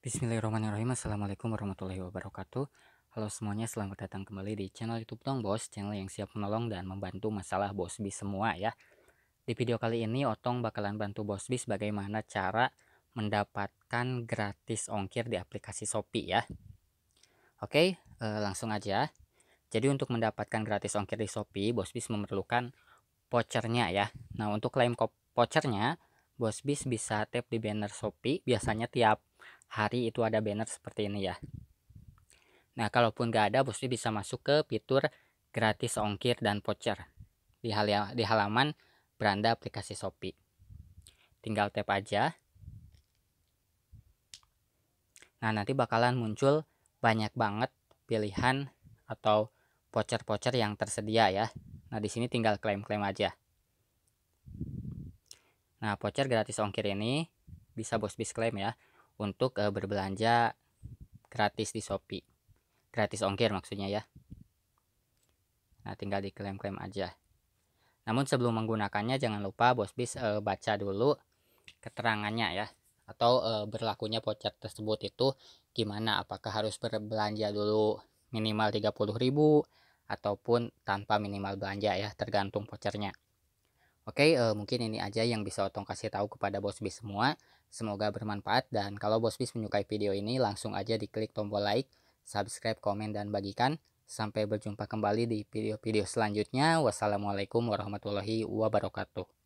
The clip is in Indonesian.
Bismillahirrahmanirrahim Assalamualaikum warahmatullahi wabarakatuh Halo semuanya, selamat datang kembali di channel youtube Tong Bos Channel yang siap menolong dan membantu masalah Bos Bis semua ya Di video kali ini Otong bakalan bantu Bos Bis bagaimana cara mendapatkan gratis ongkir di aplikasi Shopee ya Oke, e, langsung aja Jadi untuk mendapatkan gratis ongkir di Shopee, Bos Bis memerlukan vouchernya ya Nah untuk klaim vouchernya, Bos Bis bisa tap di banner Shopee biasanya tiap hari itu ada banner seperti ini ya. Nah, kalaupun nggak ada, Boosty bisa masuk ke fitur gratis ongkir dan voucher di, hal di halaman beranda aplikasi Shopee. Tinggal tap aja. Nah, nanti bakalan muncul banyak banget pilihan atau voucher-voucher yang tersedia ya. Nah, di sini tinggal klaim-klaim aja. Nah, voucher gratis ongkir ini bisa Bos Bis klaim ya untuk uh, berbelanja gratis di Shopee. Gratis ongkir maksudnya ya. Nah, tinggal diklaim-klaim aja. Namun sebelum menggunakannya jangan lupa Bos Bis eh, baca dulu keterangannya ya atau e, berlakunya voucher tersebut itu gimana apakah harus berbelanja dulu minimal 30.000 ataupun tanpa minimal belanja ya tergantung vouchernya. Oke, uh, mungkin ini aja yang bisa Otong kasih tahu kepada Bos Bis semua. Semoga bermanfaat dan kalau Bos Bis menyukai video ini langsung aja diklik tombol like, subscribe, komen, dan bagikan. Sampai berjumpa kembali di video-video selanjutnya. Wassalamualaikum warahmatullahi wabarakatuh.